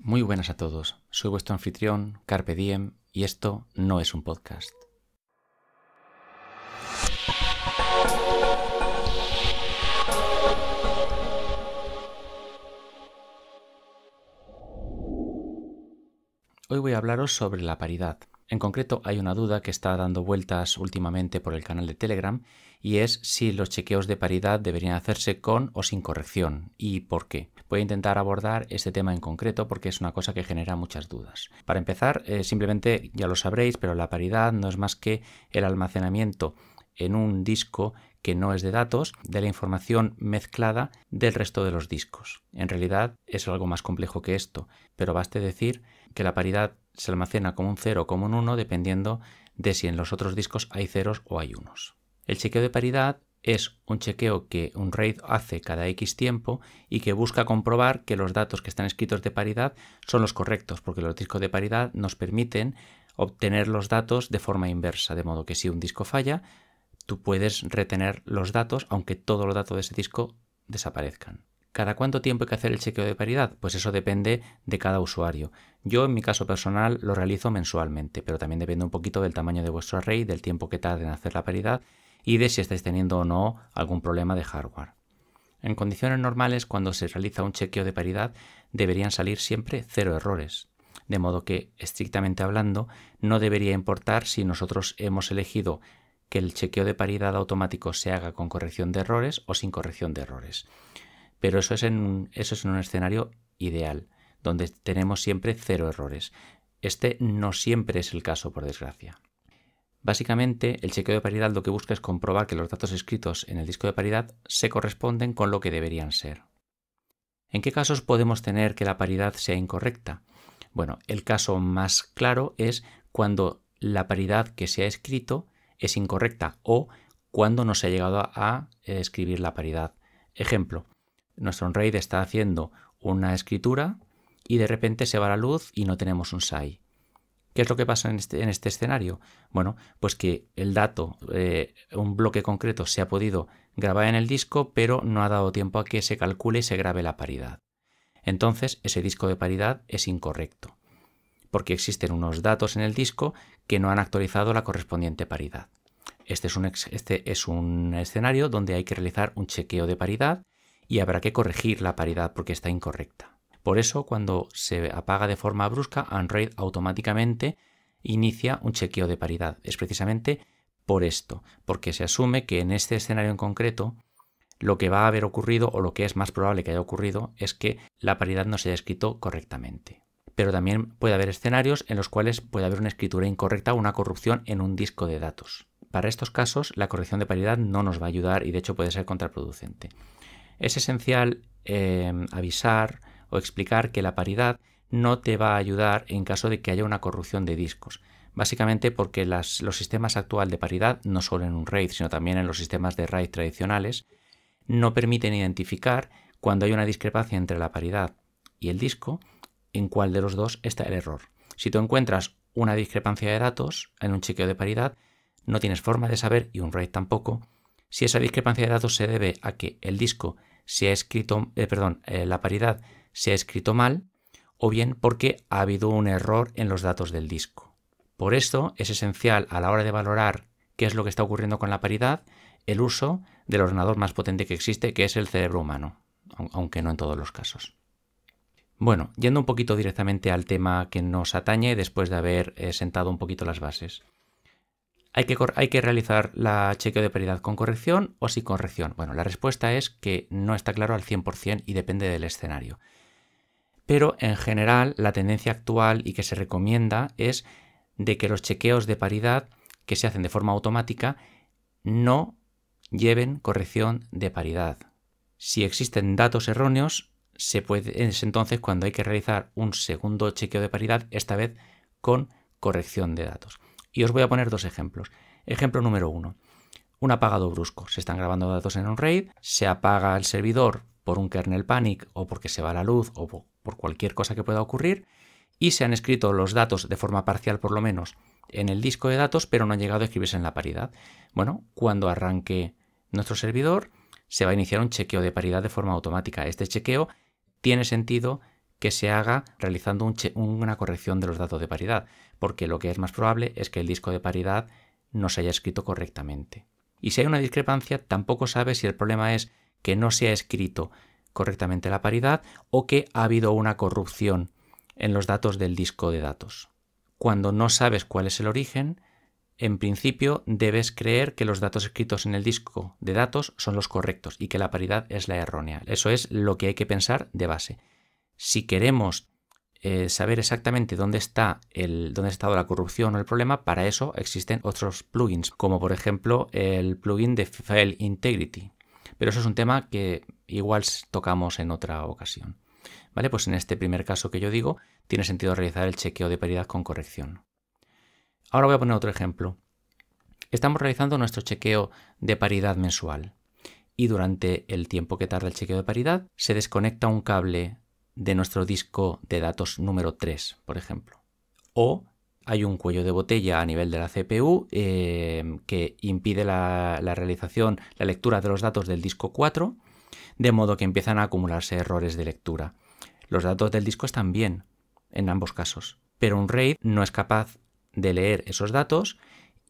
Muy buenas a todos, soy vuestro anfitrión, Carpe Diem, y esto no es un podcast. Hoy voy a hablaros sobre la paridad. En concreto hay una duda que está dando vueltas últimamente por el canal de Telegram y es si los chequeos de paridad deberían hacerse con o sin corrección y por qué. Voy a intentar abordar este tema en concreto porque es una cosa que genera muchas dudas. Para empezar, eh, simplemente ya lo sabréis, pero la paridad no es más que el almacenamiento en un disco que no es de datos, de la información mezclada del resto de los discos. En realidad es algo más complejo que esto, pero baste decir que la paridad se almacena como un 0 o como un 1 dependiendo de si en los otros discos hay ceros o hay unos. El chequeo de paridad es un chequeo que un RAID hace cada X tiempo y que busca comprobar que los datos que están escritos de paridad son los correctos, porque los discos de paridad nos permiten obtener los datos de forma inversa, de modo que si un disco falla, tú puedes retener los datos aunque todos los datos de ese disco desaparezcan. ¿Cada cuánto tiempo hay que hacer el chequeo de paridad? Pues eso depende de cada usuario. Yo en mi caso personal lo realizo mensualmente, pero también depende un poquito del tamaño de vuestro array, del tiempo que tarde en hacer la paridad y de si estáis teniendo o no algún problema de hardware. En condiciones normales, cuando se realiza un chequeo de paridad, deberían salir siempre cero errores. De modo que, estrictamente hablando, no debería importar si nosotros hemos elegido que el chequeo de paridad automático se haga con corrección de errores o sin corrección de errores. Pero eso es en un, eso es en un escenario ideal, donde tenemos siempre cero errores. Este no siempre es el caso, por desgracia. Básicamente, el chequeo de paridad lo que busca es comprobar que los datos escritos en el disco de paridad se corresponden con lo que deberían ser. ¿En qué casos podemos tener que la paridad sea incorrecta? Bueno, el caso más claro es cuando la paridad que se ha escrito es incorrecta o cuando no se ha llegado a escribir la paridad. Ejemplo, nuestro está haciendo una escritura y de repente se va la luz y no tenemos un SAI. ¿Qué es lo que pasa este, en este, escenario? Bueno, pues que el dato, eh, un bloque concreto, se ha podido grabar en el disco, pero no ha dado tiempo a que se calcule y se grabe la paridad. Entonces, ese disco de paridad es incorrecto, porque existen unos datos en el disco que no han actualizado la correspondiente paridad. Este es, un este es un, escenario donde hay que realizar un chequeo de paridad y habrá que corregir la paridad porque está incorrecta. Por eso, cuando se apaga de forma brusca, Android automáticamente inicia un chequeo de paridad. Es precisamente por esto, porque se asume que en este escenario en concreto lo que va a haber ocurrido o lo que es más probable que haya ocurrido es que la paridad no se haya escrito correctamente. Pero también puede haber escenarios en los cuales puede haber una escritura incorrecta o una corrupción en un disco de datos. Para estos casos, la corrección de paridad no nos va a ayudar y de hecho puede ser contraproducente. Es esencial eh, avisar o explicar que la paridad no te va a ayudar en caso de que haya una corrupción de discos. Básicamente porque los sistemas actual de paridad, no solo en un RAID, sino también en los sistemas de RAID tradicionales, no permiten identificar cuando hay una discrepancia entre la paridad y el disco, en cuál de los dos está el error. Si tú encuentras una discrepancia de datos en un chequeo de paridad, no tienes forma de saber, y un RAID tampoco, si esa discrepancia de datos se debe a que el disco se ha escrito, eh, perdón, eh, la paridad se ha escrito mal o bien porque ha habido un error en los datos del disco. Por esto es esencial a la hora de valorar qué es lo que está ocurriendo con la paridad el uso del ordenador más potente que existe, que es el cerebro humano, aunque no en todos los casos. Bueno, yendo un poquito directamente al tema que nos atañe después de haber eh, sentado un poquito las bases. ¿Hay que, ¿Hay que realizar la chequeo de paridad con corrección o sin corrección? Bueno, la respuesta es que no está claro al 100% y depende del escenario pero en general la tendencia actual y que se recomienda es de que los chequeos de paridad que se hacen de forma automática no lleven corrección de paridad. Si existen datos erróneos, se puede, es entonces cuando hay que realizar un segundo chequeo de paridad, esta vez con corrección de datos. Y os voy a poner dos ejemplos. Ejemplo número uno, un apagado brusco. Se están grabando datos en un RAID, se apaga el servidor por un kernel panic o porque se va la luz o por cualquier cosa que pueda ocurrir, y se han escrito los datos de forma parcial por lo menos en el disco de datos, pero no han llegado a escribirse en la paridad. Bueno, cuando arranque nuestro servidor, se va a iniciar un chequeo de paridad de forma automática. Este chequeo tiene sentido que se haga realizando una corrección de los datos de paridad, porque lo que es más probable es que el disco de paridad no se haya escrito correctamente. Y si hay una discrepancia, tampoco sabe si el problema es que no se ha escrito correctamente la paridad o que ha habido una corrupción en los datos del disco de datos. Cuando no sabes cuál es el origen, en principio debes creer que los datos escritos en el disco de datos son los correctos y que la paridad es la errónea. Eso es lo que hay que pensar de base. Si queremos eh, saber exactamente dónde está el, dónde ha estado la corrupción o el problema, para eso existen otros plugins, como por ejemplo el plugin de File Integrity, pero eso es un tema que igual tocamos en otra ocasión. ¿Vale? Pues en este primer caso que yo digo, tiene sentido realizar el chequeo de paridad con corrección. Ahora voy a poner otro ejemplo. Estamos realizando nuestro chequeo de paridad mensual y durante el tiempo que tarda el chequeo de paridad se desconecta un cable de nuestro disco de datos número 3, por ejemplo. O hay un cuello de botella a nivel de la CPU em, que impide la, realización, la lectura de los datos del disco 4, de modo que empiezan a acumularse errores de lectura. Los datos del disco están bien, en ambos casos, pero un RAID no es capaz de leer esos datos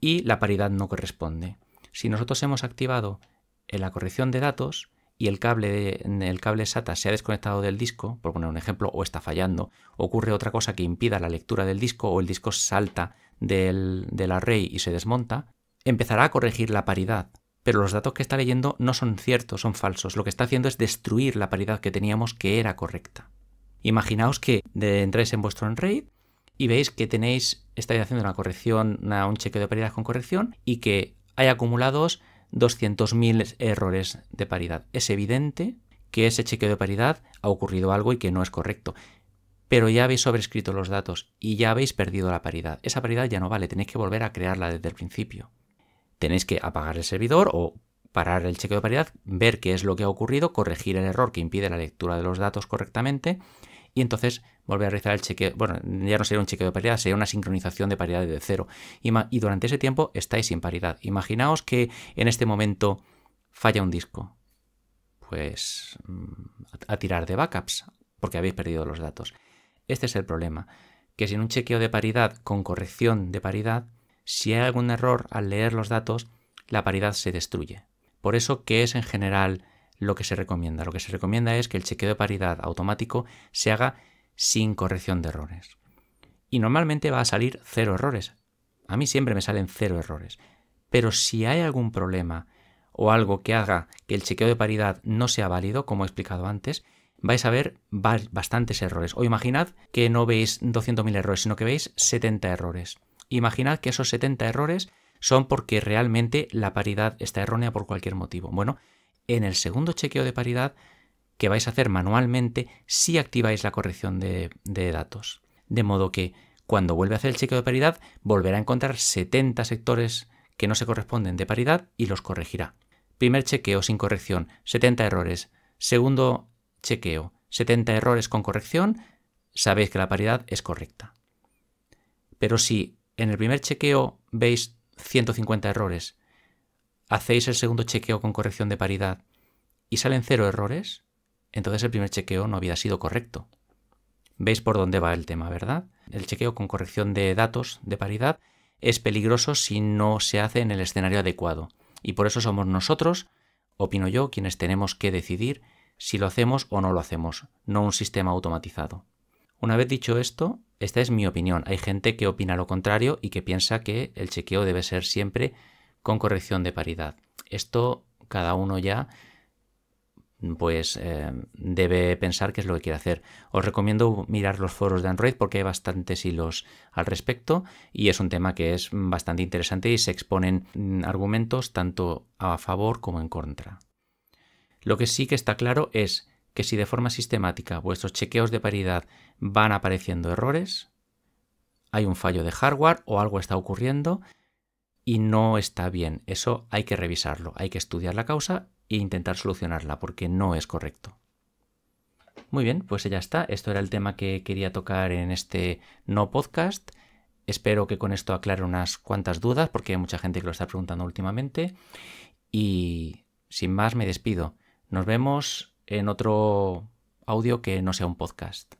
y la paridad no corresponde. Si nosotros hemos activado la corrección de datos, y el cable, el cable SATA se ha desconectado del disco, por poner un ejemplo, o está fallando, ocurre otra cosa que impida la lectura del disco o el disco salta del, del array y se desmonta, empezará a corregir la paridad, pero los datos que está leyendo no son ciertos, son falsos. Lo que está haciendo es destruir la paridad que teníamos que era correcta. Imaginaos que entráis en vuestro RAID y veis que tenéis, estáis haciendo una corrección, un chequeo de paridad con corrección y que hay acumulados 200.000 errores de paridad. Es evidente que ese chequeo de paridad ha ocurrido algo y que no es correcto. Pero ya habéis sobrescrito los datos y ya habéis perdido la paridad. Esa paridad ya no vale, tenéis que volver a crearla desde el principio. Tenéis que apagar el servidor o parar el chequeo de paridad, ver qué es lo que ha ocurrido, corregir el error que impide la lectura de los datos correctamente y entonces volver a realizar el chequeo, bueno, ya no sería un chequeo de paridad, sería una sincronización de paridad de cero. Y, durante ese tiempo estáis sin paridad. Imaginaos que en este momento falla un disco. Pues mm, a, tirar de backups, porque habéis perdido los datos. Este es el problema, que sin un chequeo de paridad con corrección de paridad, si hay algún error al leer los datos, la paridad se destruye. Por eso ¿qué es en general lo que se recomienda. Lo que se recomienda es que el chequeo de paridad automático se haga sin corrección de errores. Y normalmente va a salir cero errores. A mí siempre me salen cero errores. Pero si hay algún problema o algo que haga que el chequeo de paridad no sea válido, como he explicado antes, vais a ver bastantes errores. O imaginad que no veis 200.000 errores, sino que veis 70 errores. Imaginad que esos 70 errores son porque realmente la paridad está errónea por cualquier motivo. Bueno, en el segundo chequeo de paridad que vais a hacer manualmente si activáis la corrección de, datos. De modo que cuando vuelve a hacer el chequeo de paridad, volverá a encontrar 70 sectores que no se corresponden de paridad y los corregirá. Primer chequeo sin corrección, 70 errores. Segundo chequeo, 70 errores con corrección, sabéis que la paridad es correcta. Pero si en el primer chequeo veis 150 errores, hacéis el segundo chequeo con corrección de paridad y salen 0 errores, entonces el primer chequeo no había sido correcto. Veis por dónde va el tema, ¿verdad? El chequeo con corrección de datos de paridad es peligroso si no se hace en el escenario adecuado. Y por eso somos nosotros, opino yo, quienes tenemos que decidir si lo hacemos o no lo hacemos, no un sistema automatizado. Una vez dicho esto, esta es mi opinión. Hay gente que opina lo contrario y que piensa que el chequeo debe ser siempre con corrección de paridad. Esto cada uno ya pues eh, debe pensar qué es lo que quiere hacer. Os recomiendo mirar los foros de Android porque hay bastantes hilos al respecto y es un tema que es bastante interesante y se exponen mm, argumentos tanto a favor como en contra. Lo que sí que está claro es que si de forma sistemática vuestros chequeos de paridad van apareciendo errores, hay un fallo de hardware o algo está ocurriendo y no está bien. Eso hay que revisarlo, hay que estudiar la causa e intentar solucionarla, porque no es correcto. Muy bien, pues ya está. Esto era el tema que quería tocar en este no podcast. Espero que con esto aclare unas cuantas dudas, porque hay mucha gente que lo está preguntando últimamente. Y sin más, me despido. Nos vemos en otro audio que no sea un podcast.